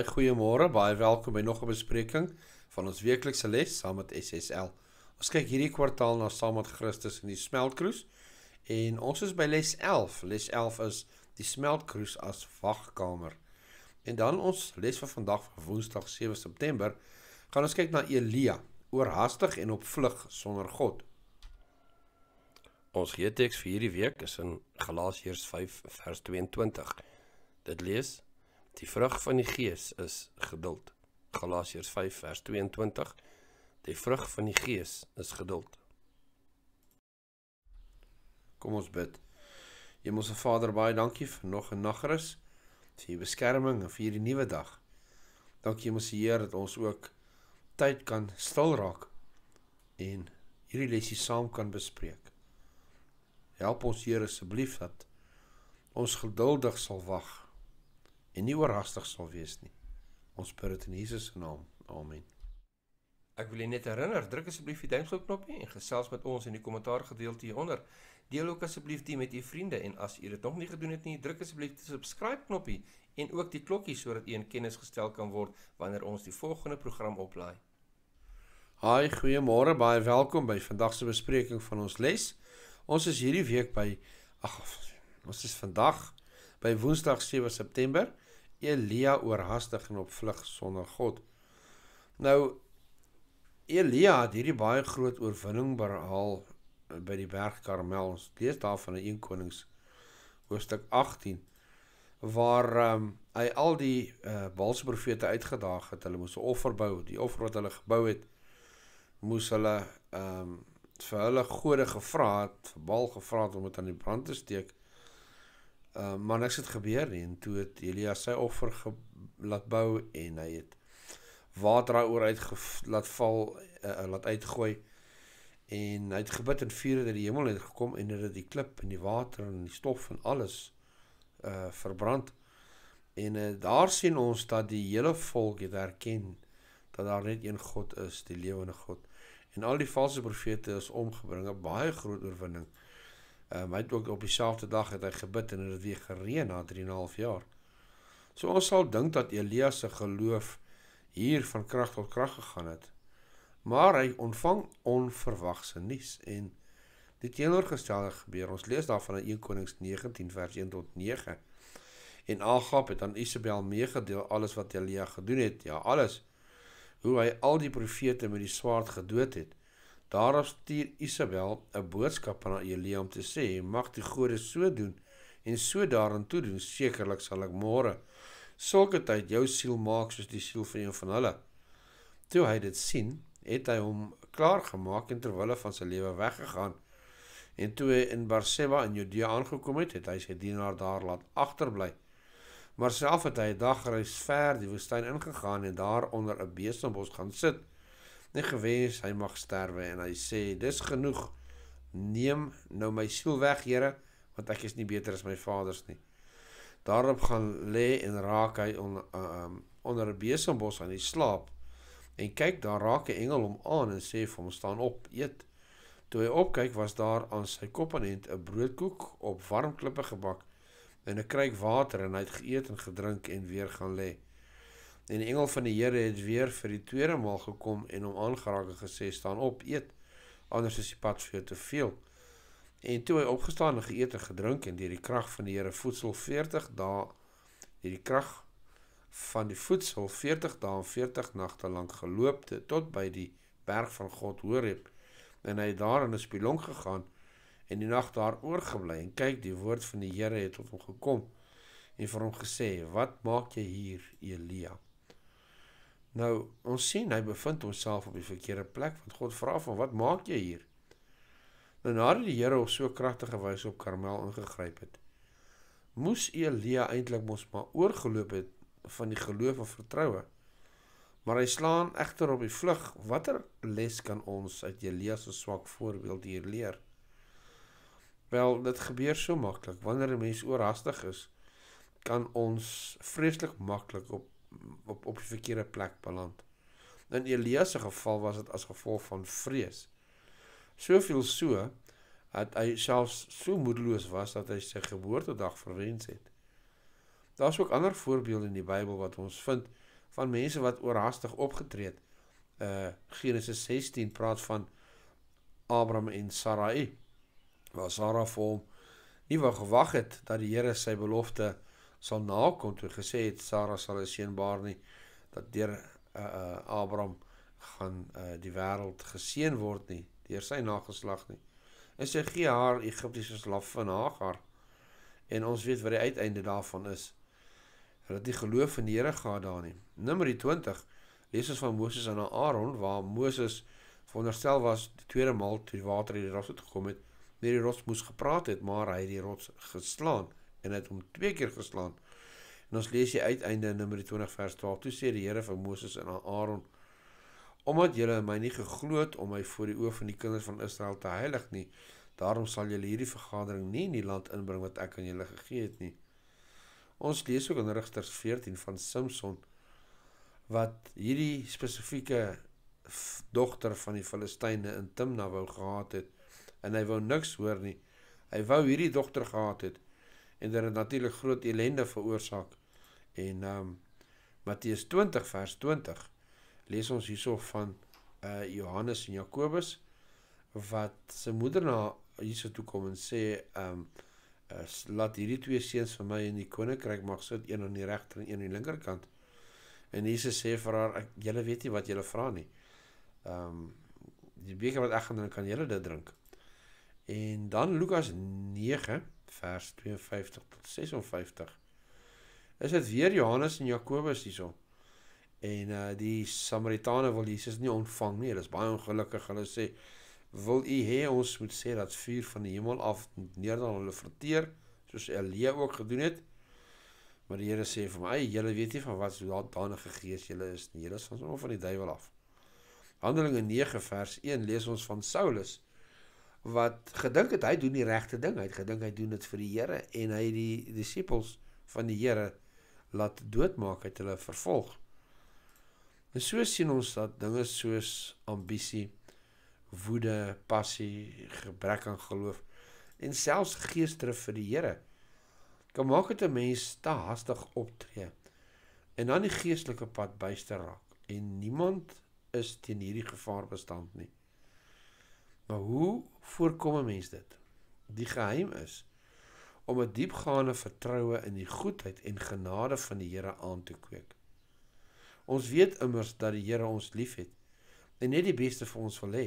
Baie goeiemôre, baie welkom by nog 'n bespreking van ons weeklikse les saam met SSL. Ons kyk hierdie kwartaal na saam met Christus in die smeltkroes en ons is by les 11. Les 11 is die smeltkroes as wagkamer. En dan ons les vir vandag vir Woensdag 7 September gaan ons kyk na Elia, oorhaastig en op vlug sonder God. Ons gee teks vir hierdie week is in Galasiërs 5 vers 22. Dit lees Die vrug van die Gees is geduld. Galasiërs 5 vers 22. Die vrug van die Gees is geduld. Kom ons bid. Hemelse Vader, baie dankie vir nog 'n nagrus, vir u beskerming en vir hierdie nuwe dag. Dankie, Hemelse Heer, dat ons ook tyd kan stil raak en hierdie lesse saam kan bespreek. Help ons Here asseblief dat ons geduldig sal wag en nie oorhaastig sal wees nie. Ons bid dit in Jesus se naam. Amen. Ek wil net herinner, druk asseblief die duimpjie knoppie en gesels met ons in die kommentaar gedeelte hieronder. Deel ook asseblief dit met u vriende en as u dit nog nie gedoen het nie, druk asseblief die subscribe knoppie en ook die klokkie sodat u in kennis gestel kan word wanneer ons die volgende program oplaai. Haai, goeiemôre, baie welkom by vandag se bespreking van ons les. Ons is hierdie week by ag, ons is vandag by Woensdag 7 September 2021. Elia oorhaastig en op vlug sonder God. Nou Elia het hierdie baie groot oorwinning behaal by die berg Karmel. Ons lees daarvan in 1 Konings hoofstuk 18 waar um, hy al die uh, Baalse profete uitgedaag het. Hulle moes 'n offer bou. Die offer wat hulle gebou het, moes hulle ehm um, vir hulle gode gevra het, vir Baal gevra het om dit aan die brand te steek. Uh, maar niks het gebeur nie en toe het Elia sy offer laat bou en hy het water daaroor uit laat val uh, laat uitgooi en hy het gebid en vuur het uit die hemel uit gekom en het dit die klip en die water en die stof en alles uh verbrand en uh, daar sien ons dat die hele volk het erken dat daar net een God is, die lewende God. En al die valse profete is omgebring, 'n baie groot oorwinning. Um, eh, hy het ook op dieselfde dag het hy gebid en het dit weer gereën na 3 en 'n half jaar. So ons sal dink dat Elia se geloof hier van krag tot krag gegaan het. Maar hy ontvang onverwagse nuus en dit teenoorgestelde gebeur. Ons lees daarvan in 1 Konings 19 vers 1 tot 9. En Agab het aan Isabel meegedeel alles wat Elia gedoen het, ja, alles. Hoe hy al die profete met die swaard gedood het Daarop stuur Isabel 'n boodskap aan Elia om te sê: "Mag die gode so doen en so daarin toe doen. Sekerlik sal ek môre sulke tyd jou siel maak soos die siel van een van hulle." Toe hy dit sien, het hy hom klaargemaak en terwyl hy van sy lewe weggegaan en toe hy in Barseba in Judea aangekom het, het hy sy dienaar daar laat agterbly. Maar self het hy 'n dag reis ver die woestyn ingegaan en daar onder 'n besenbos gaan sit net gewees hy mag sterwe en hy sê dis genoeg neem nou my siel weg Here want ek is nie beter as my vaders nie daarop gaan lê en raak hy on, uh, um, onder 'n besembos aan die slaap en kyk daar raak 'n engel hom aan en sê vir hom staan op eet toe hy opkyk was daar aan sy kopponent 'n broodkoek op warm klippe gebak en 'n kruik water en hy het geëet en gedrink en weer gaan lê En die engel van die Here het weer vir die tweede maal gekom en hom aangeraak en gesê: "Staan op, eet, anders is die pad vir jou te veel." En toe hy opgestaan en geëet en gedrink en deur die krag van die Here voedsel 40 dae deur die krag van die voedsel 40 dae en 40 nagte lank geloop te, tot by die berg van God Horeb. En hy het daar in 'n spilong gegaan en die nag daar oorgebly en kyk die woord van die Here het tot hom gekom en vir hom gesê: "Wat maak jy hier, Elia?" Nou, ons sien hy bevind homself op die verkeerde plek want God vra van wat maak jy hier? Nou nadat die Here op so kragtige wyse op Karmel ingegryp het, moes Elia eintlik mos maar oorgeloop het van die geloof en vertroue. Maar hy slaan egter op die vlug. Watter les kan ons uit Elia se swak voorbeeld hier leer? Wel, dit gebeur so maklik wanneer 'n mens oorhaastig is, kan ons vreeslik maklik op op op die verkeerde plek beland. In Elia se geval was dit as gevolg van vrees. Soveel so dat hy selfs so moedeloos was dat hy sy geboortedag verwens het. Daar's ook ander voorbeelde in die Bybel wat ons vind van mense wat oorhaastig opgetree het. Uh Genesis 16 praat van Abraham en Sarai. Waar Sara vir hom nie wou gewag het dat die Here sy belofte sal nakom toe gesê het Sara sal 'n seun baar nie dat deur uh, eh, uh, eh, Abraham gaan uh, die wêreld geseën word nie deur sy nageslag nie. En sy gee haar Egiptiese slaaf van Hagar. En ons weet wat die uiteinde daarvan is. Hulle het nie geloof in die Here gehad daar nie. Numeri 20 lees ons van Moses en Aaron waar Moses veronderstel was die tweede maal toe die water uit die rots uit gekom het, nie die rots moes gepraat het, maar hy het die rots geslaan en het hom twee keer geslaan. En ons lees die uiteinde in Numeri 20 vers 12. Toe sê die Here vir Moses en aan Aaron: Omdat julle my nie geglo het om my voor die oë van die kinders van Israel te heilig nie, daarom sal julle hierdie vergadering nie in die land inbring wat ek aan julle gegee het nie. Ons lees ook in Rigters 14 van Samson wat hierdie spesifieke dogter van die Filistyne in Timna wou gehad het en hy wou niks hoor nie. Hy wou hierdie dogter gehad het en dit het natuurlik groot ellende veroorsaak. En ehm um, Matteus 20 vers 20 lees ons hierso van eh uh, Johannes en Jakobus wat sy moeder na hierso toe kom en sê ehm um, uh, laat hierdie twee seuns vir my in die koninkryk mag sit een aan die regter en een aan die linkerkant. En Jesus sê vir haar ek julle weet nie wat julle vra nie. Ehm um, die beker wat ek gaan drink kan julle dit drink. En dan Lukas 9 vers 52 tot 56. Is dit weer Johannes en Jakobus hierso? En uh die Samaritane wil Jesus nie ontvang nie. Hulle is baie ongelukkig. Hulle sê: "Wil u hê ons moet sê dat vuur van die hemel af neerdal hulle verteer, soos Elia ook gedoen het?" Maar die Here sê vir my: "Julle weet nie van wat so danige gees julle is nie. Julle is van die duiwel af." Handelinge 9 vers 1 lees ons van Saulus wat gedink het hy doen die regte ding. Hy het gedink hy doen dit vir die Here en hy het die disippels van die Here laat doodmaak, het hulle vervolg. En so sien ons dat dinge soos ambisie, woede, passie, gebrek aan geloof en selfs geesdrif vir die Here kan maak dat 'n mens te haastig optree en dan die geestelike pad byster raak. En niemand is teen hierdie gevaar bestand nie. Maar hoe voorkom 'n mens dit? Die geheim is om 'n diepgaande vertroue in die goedheid en genade van die Here aan te kweek. Ons weet immers dat die Here ons liefhet en net die beste vir ons wil hê.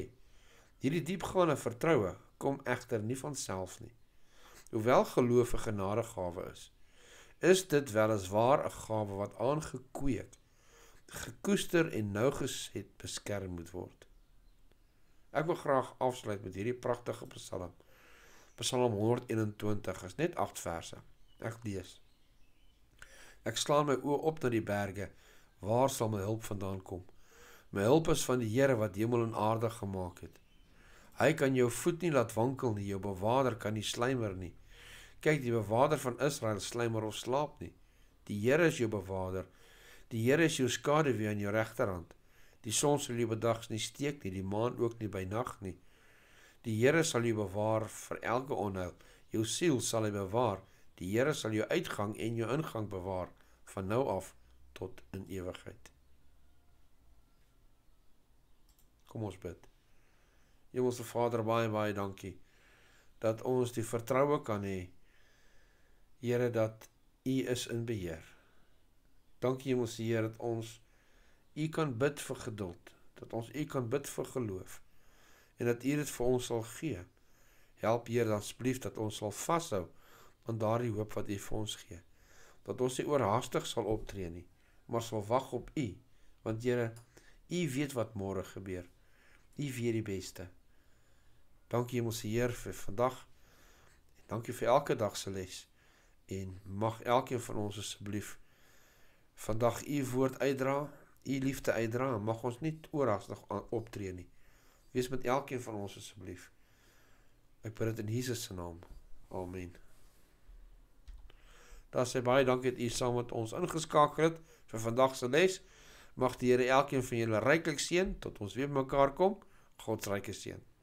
Hierdie diepgaande vertroue kom egter nie van self nie. Hoewel geloof 'n genadegawe is, is dit wel as waar 'n gawe wat aangekweek, gekoester en nou gesed beskerm moet word. Ek wil graag afsluit met hierdie pragtige Psalm. Psalm 121 is net 8 verse. Ek lees. Ek slaan my oë op na die berge. Waar sal my hulp vandaan kom? My hulp is van die Here wat hemel en aarde gemaak het. Hy kan jou voet nie laat wankel nie, jou bewaarder kan nie slymer nie. Kyk, die bewaarder van Israel slymer of slaap nie. Die Here is jou bewaarder. Die Here is jou skaduwee aan jou regterhand. Die son sal nie bedags nie steek nie, die maan ook nie by nag nie. Die Here sal jou bewaar vir elke onheil. Jou siel sal hy bewaar. Die Here sal jou uitgang en jou ingang bewaar van nou af tot in ewigheid. Kom ons bid. Hemelse Vader, baie baie dankie dat ons die vertroue kan hê Here dat U is in beheer. Dankie Hemelse Here dat ons U kan bid vir geduld, dat ons U kan bid vir geloof en dat U dit vir ons sal gee. Help Heer asseblief dat ons sal vashou aan daardie hoop wat U vir ons gee. Dat ons nie oorhaastig sal optree nie, maar sal wag op U, want Here, U weet wat môre gebeur. U weet die beste. Dankie mos Heer vir vandag. En dankie vir elke dag se les. En mag elkeen van ons asseblief vandag u woord uitdra u liefde uitdra, mag ons nie oorhaastig optree nie. Wees met elkeen van ons asseblief. Ek bid dit in Jesus se naam. Amen. Daar sê baie dankie dat u saam met ons ingeskakel het vir vandag se les. Mag die Here elkeen van julle ryklik seën tot ons weer mekaar kom. God se ryke seën.